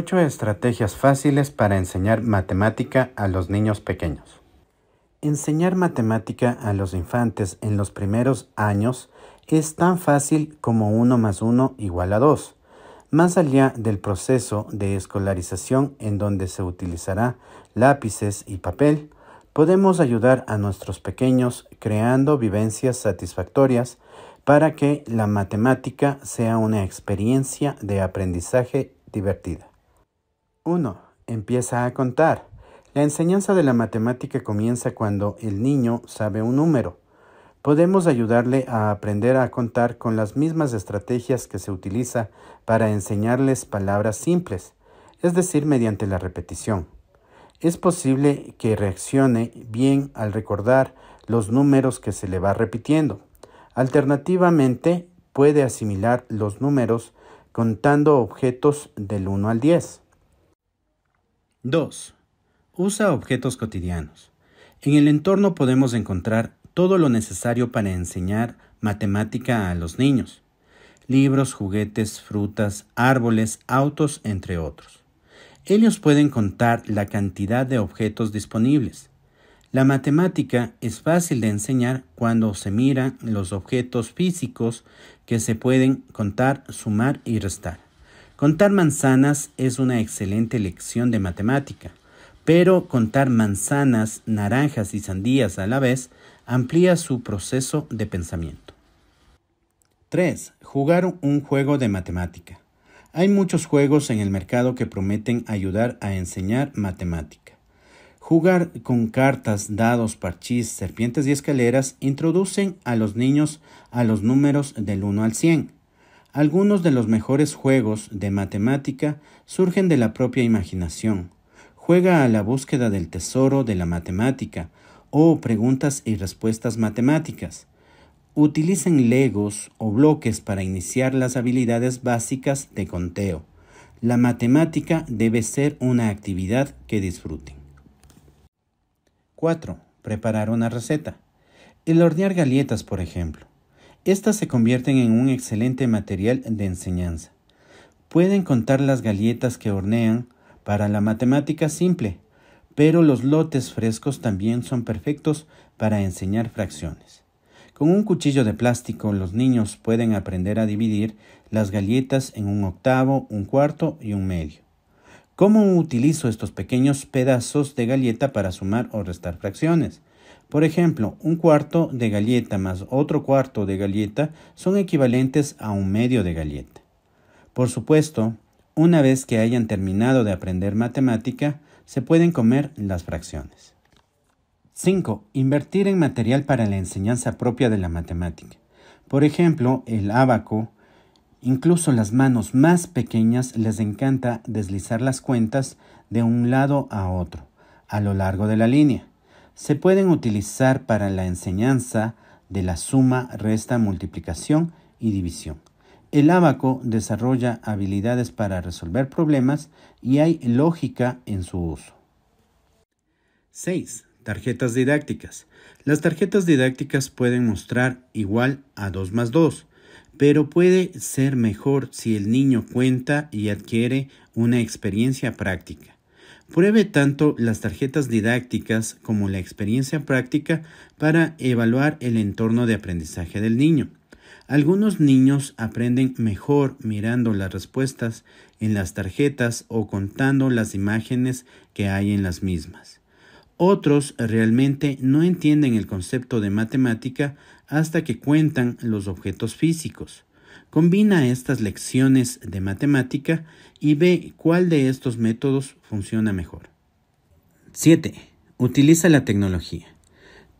8 estrategias fáciles para enseñar matemática a los niños pequeños. Enseñar matemática a los infantes en los primeros años es tan fácil como 1 más 1 igual a 2, más allá del proceso de escolarización en donde se utilizará lápices y papel. Podemos ayudar a nuestros pequeños creando vivencias satisfactorias para que la matemática sea una experiencia de aprendizaje divertida. 1. Empieza a contar. La enseñanza de la matemática comienza cuando el niño sabe un número. Podemos ayudarle a aprender a contar con las mismas estrategias que se utiliza para enseñarles palabras simples, es decir, mediante la repetición. Es posible que reaccione bien al recordar los números que se le va repitiendo. Alternativamente, puede asimilar los números contando objetos del 1 al 10. 2. Usa objetos cotidianos. En el entorno podemos encontrar todo lo necesario para enseñar matemática a los niños. Libros, juguetes, frutas, árboles, autos, entre otros. Ellos pueden contar la cantidad de objetos disponibles. La matemática es fácil de enseñar cuando se miran los objetos físicos que se pueden contar, sumar y restar. Contar manzanas es una excelente lección de matemática, pero contar manzanas, naranjas y sandías a la vez amplía su proceso de pensamiento. 3. Jugar un juego de matemática. Hay muchos juegos en el mercado que prometen ayudar a enseñar matemática. Jugar con cartas, dados, parchís, serpientes y escaleras introducen a los niños a los números del 1 al 100 algunos de los mejores juegos de matemática surgen de la propia imaginación. Juega a la búsqueda del tesoro de la matemática o preguntas y respuestas matemáticas. Utilicen legos o bloques para iniciar las habilidades básicas de conteo. La matemática debe ser una actividad que disfruten. 4. Preparar una receta. El hornear galletas, por ejemplo. Estas se convierten en un excelente material de enseñanza. Pueden contar las galletas que hornean para la matemática simple, pero los lotes frescos también son perfectos para enseñar fracciones. Con un cuchillo de plástico los niños pueden aprender a dividir las galletas en un octavo, un cuarto y un medio. ¿Cómo utilizo estos pequeños pedazos de galleta para sumar o restar fracciones? Por ejemplo, un cuarto de galleta más otro cuarto de galleta son equivalentes a un medio de galleta. Por supuesto, una vez que hayan terminado de aprender matemática, se pueden comer las fracciones. 5. Invertir en material para la enseñanza propia de la matemática. Por ejemplo, el abaco, incluso las manos más pequeñas les encanta deslizar las cuentas de un lado a otro, a lo largo de la línea se pueden utilizar para la enseñanza de la suma, resta, multiplicación y división. El abaco desarrolla habilidades para resolver problemas y hay lógica en su uso. 6. Tarjetas didácticas. Las tarjetas didácticas pueden mostrar igual a 2 más 2, pero puede ser mejor si el niño cuenta y adquiere una experiencia práctica. Pruebe tanto las tarjetas didácticas como la experiencia práctica para evaluar el entorno de aprendizaje del niño. Algunos niños aprenden mejor mirando las respuestas en las tarjetas o contando las imágenes que hay en las mismas. Otros realmente no entienden el concepto de matemática hasta que cuentan los objetos físicos. Combina estas lecciones de matemática y ve cuál de estos métodos funciona mejor. 7. Utiliza la tecnología.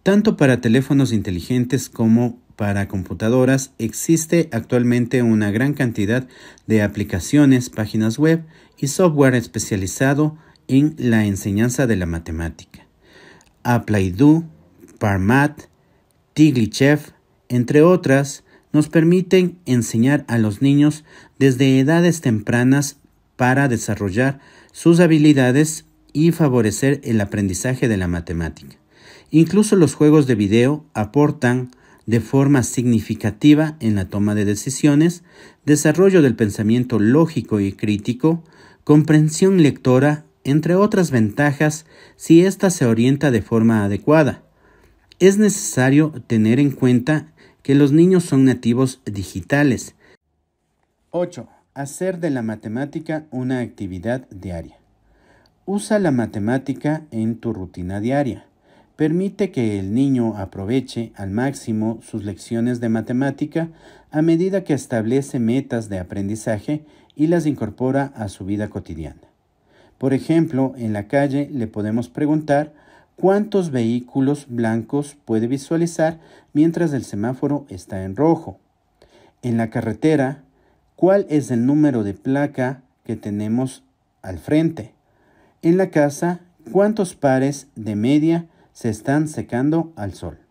Tanto para teléfonos inteligentes como para computadoras existe actualmente una gran cantidad de aplicaciones, páginas web y software especializado en la enseñanza de la matemática. Aplaidu, Parmat, Tiglichef, entre otras, nos permiten enseñar a los niños desde edades tempranas para desarrollar sus habilidades y favorecer el aprendizaje de la matemática. Incluso los juegos de video aportan de forma significativa en la toma de decisiones, desarrollo del pensamiento lógico y crítico, comprensión lectora, entre otras ventajas si ésta se orienta de forma adecuada. Es necesario tener en cuenta que los niños son nativos digitales. 8. Hacer de la matemática una actividad diaria. Usa la matemática en tu rutina diaria. Permite que el niño aproveche al máximo sus lecciones de matemática a medida que establece metas de aprendizaje y las incorpora a su vida cotidiana. Por ejemplo, en la calle le podemos preguntar cuántos vehículos blancos puede visualizar mientras el semáforo está en rojo. En la carretera, cuál es el número de placa que tenemos al frente. En la casa, cuántos pares de media se están secando al sol.